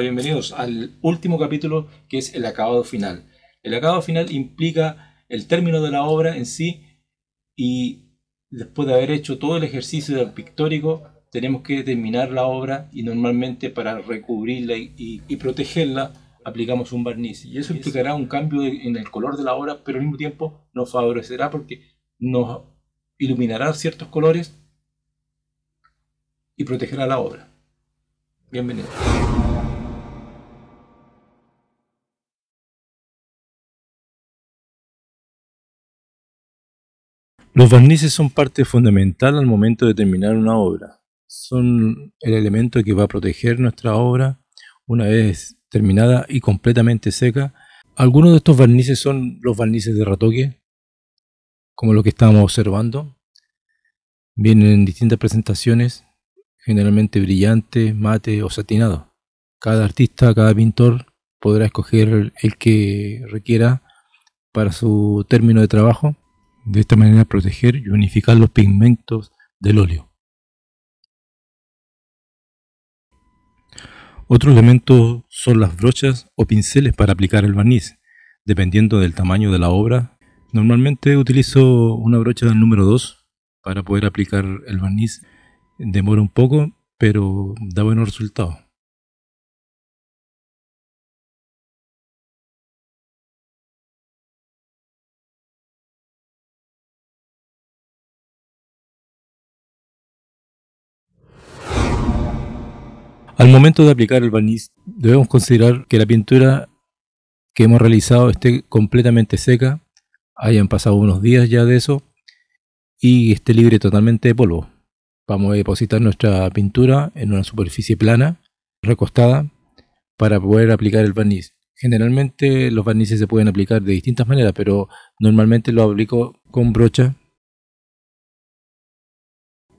bienvenidos al último capítulo que es el acabado final. El acabado final implica el término de la obra en sí y después de haber hecho todo el ejercicio del pictórico tenemos que terminar la obra y normalmente para recubrirla y, protegerla aplicamos un barniz y eso implicará un cambio en el color de la obra pero al mismo tiempo nos favorecerá porque nos iluminará ciertos colores y protegerá la obra. Bienvenidos. Los barnices son parte fundamental al momento de terminar una obra. Son el elemento que va a proteger nuestra obra una vez terminada y completamente seca. Algunos de estos barnices son los barnices de ratoque, como lo que estamos observando. Vienen en distintas presentaciones, generalmente brillantes, mate o satinado. Cada artista, cada pintor podrá escoger el que requiera para su término de trabajo. De esta manera proteger y unificar los pigmentos del óleo. Otro elemento son las brochas o pinceles para aplicar el barniz, dependiendo del tamaño de la obra. Normalmente utilizo una brocha del número 2 para poder aplicar el barniz. Demora un poco, pero da buenos resultados. Al momento de aplicar el barniz, debemos considerar que la pintura que hemos realizado esté completamente seca, hayan pasado unos días ya de eso y esté libre totalmente de polvo. Vamos a depositar nuestra pintura en una superficie plana, recostada, para poder aplicar el barniz. Generalmente los barnices se pueden aplicar de distintas maneras, pero normalmente lo aplico con brocha.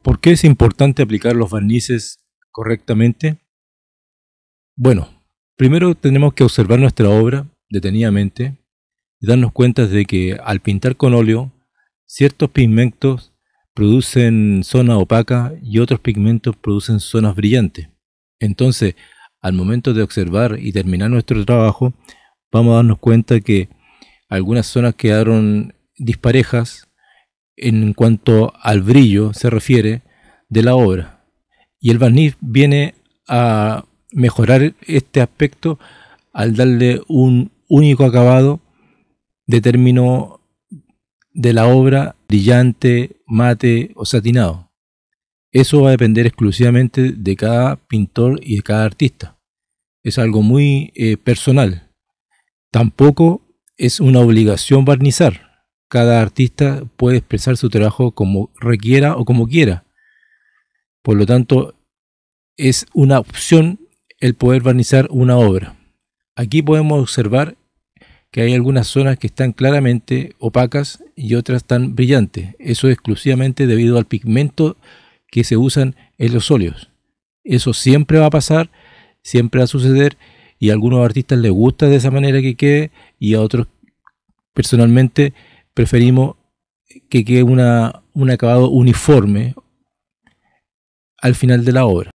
¿Por qué es importante aplicar los barnices correctamente? Bueno, primero tenemos que observar nuestra obra detenidamente y darnos cuenta de que al pintar con óleo, ciertos pigmentos producen zonas opacas y otros pigmentos producen zonas brillantes. Entonces, al momento de observar y terminar nuestro trabajo, vamos a darnos cuenta que algunas zonas quedaron disparejas en cuanto al brillo se refiere de la obra. Y el barniz viene a mejorar este aspecto al darle un único acabado de término de la obra brillante, mate o satinado. Eso va a depender exclusivamente de cada pintor y de cada artista. Es algo muy eh, personal. Tampoco es una obligación barnizar. Cada artista puede expresar su trabajo como requiera o como quiera. Por lo tanto, es una opción el poder barnizar una obra. Aquí podemos observar que hay algunas zonas que están claramente opacas y otras tan brillantes. Eso es exclusivamente debido al pigmento que se usan en los óleos. Eso siempre va a pasar, siempre va a suceder y a algunos artistas les gusta de esa manera que quede y a otros personalmente preferimos que quede un acabado uniforme al final de la obra.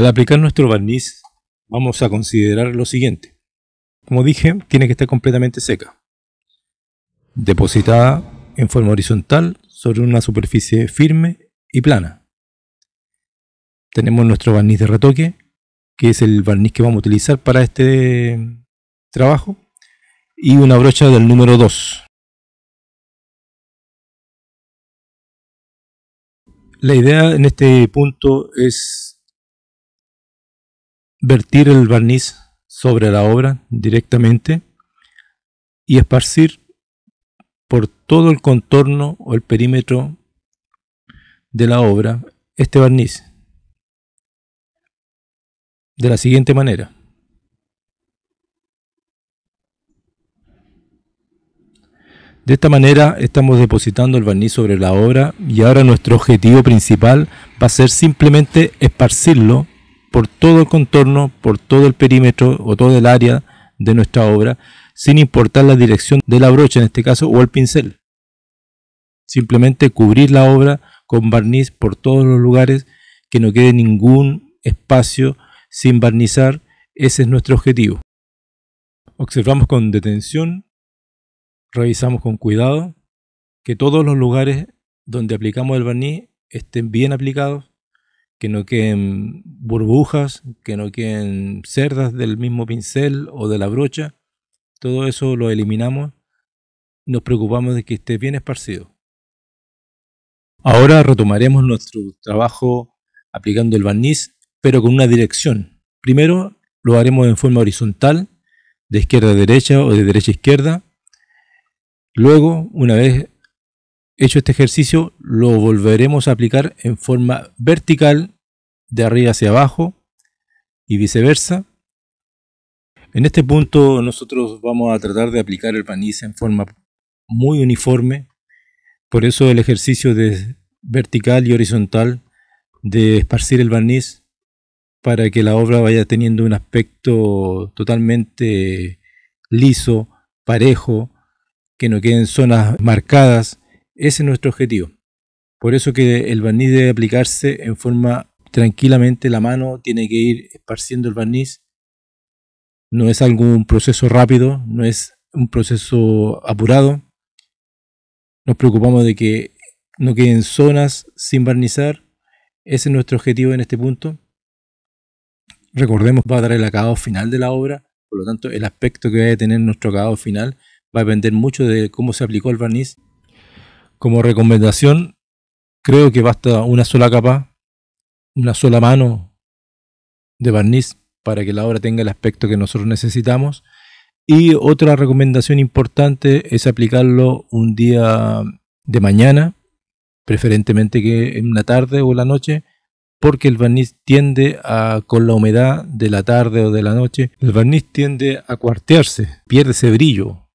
Al aplicar nuestro barniz vamos a considerar lo siguiente. Como dije, tiene que estar completamente seca. Depositada en forma horizontal sobre una superficie firme y plana. Tenemos nuestro barniz de retoque, que es el barniz que vamos a utilizar para este trabajo. Y una brocha del número 2. La idea en este punto es vertir el barniz sobre la obra directamente y esparcir por todo el contorno o el perímetro de la obra este barniz de la siguiente manera. De esta manera estamos depositando el barniz sobre la obra y ahora nuestro objetivo principal va a ser simplemente esparcirlo por todo el contorno, por todo el perímetro o todo el área de nuestra obra, sin importar la dirección de la brocha en este caso o el pincel. Simplemente cubrir la obra con barniz por todos los lugares, que no quede ningún espacio sin barnizar, ese es nuestro objetivo. Observamos con detención, revisamos con cuidado, que todos los lugares donde aplicamos el barniz estén bien aplicados, que no queden burbujas, que no queden cerdas del mismo pincel o de la brocha. Todo eso lo eliminamos. Nos preocupamos de que esté bien esparcido. Ahora retomaremos nuestro trabajo aplicando el barniz, pero con una dirección. Primero lo haremos en forma horizontal, de izquierda a derecha o de derecha a izquierda. Luego, una vez hecho este ejercicio, lo volveremos a aplicar en forma vertical, de arriba hacia abajo y viceversa. En este punto nosotros vamos a tratar de aplicar el barniz en forma muy uniforme, por eso el ejercicio de vertical y horizontal de esparcir el barniz para que la obra vaya teniendo un aspecto totalmente liso, parejo, que no queden zonas marcadas ese es nuestro objetivo. Por eso que el barniz debe aplicarse en forma tranquilamente, la mano tiene que ir esparciendo el barniz. No es algún proceso rápido, no es un proceso apurado. Nos preocupamos de que no queden zonas sin barnizar. Ese es nuestro objetivo en este punto. Recordemos, va a dar el acabado final de la obra, por lo tanto el aspecto que va a tener nuestro acabado final va a depender mucho de cómo se aplicó el barniz como recomendación, creo que basta una sola capa, una sola mano de barniz para que la obra tenga el aspecto que nosotros necesitamos. Y otra recomendación importante es aplicarlo un día de mañana, preferentemente que en la tarde o la noche, porque el barniz tiende a, con la humedad de la tarde o de la noche, el barniz tiende a cuartearse, pierde ese brillo,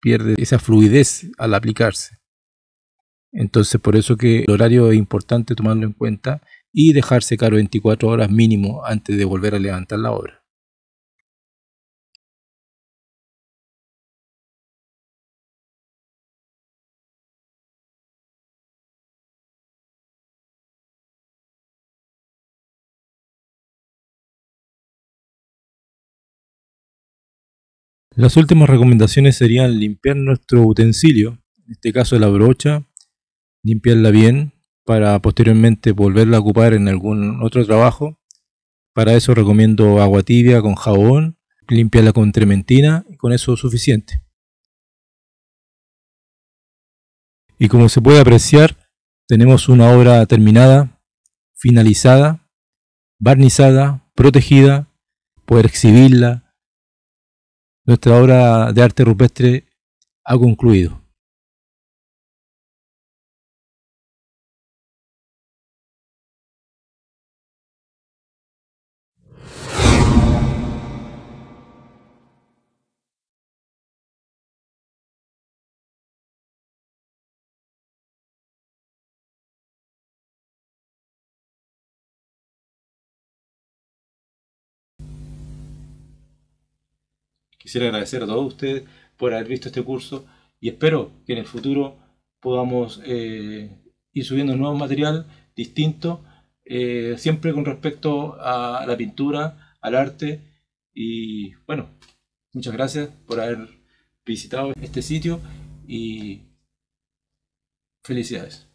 pierde esa fluidez al aplicarse. Entonces, por eso que el horario es importante tomarlo en cuenta y dejar secar 24 horas mínimo antes de volver a levantar la obra. Las últimas recomendaciones serían limpiar nuestro utensilio, en este caso la brocha, limpiarla bien para posteriormente volverla a ocupar en algún otro trabajo. Para eso recomiendo agua tibia con jabón, limpiarla con trementina y con eso suficiente. Y como se puede apreciar, tenemos una obra terminada, finalizada, barnizada, protegida, poder exhibirla. Nuestra obra de arte rupestre ha concluido. Quisiera agradecer a todos ustedes por haber visto este curso y espero que en el futuro podamos eh, ir subiendo nuevo material distinto, eh, siempre con respecto a la pintura, al arte y bueno, muchas gracias por haber visitado este sitio y felicidades.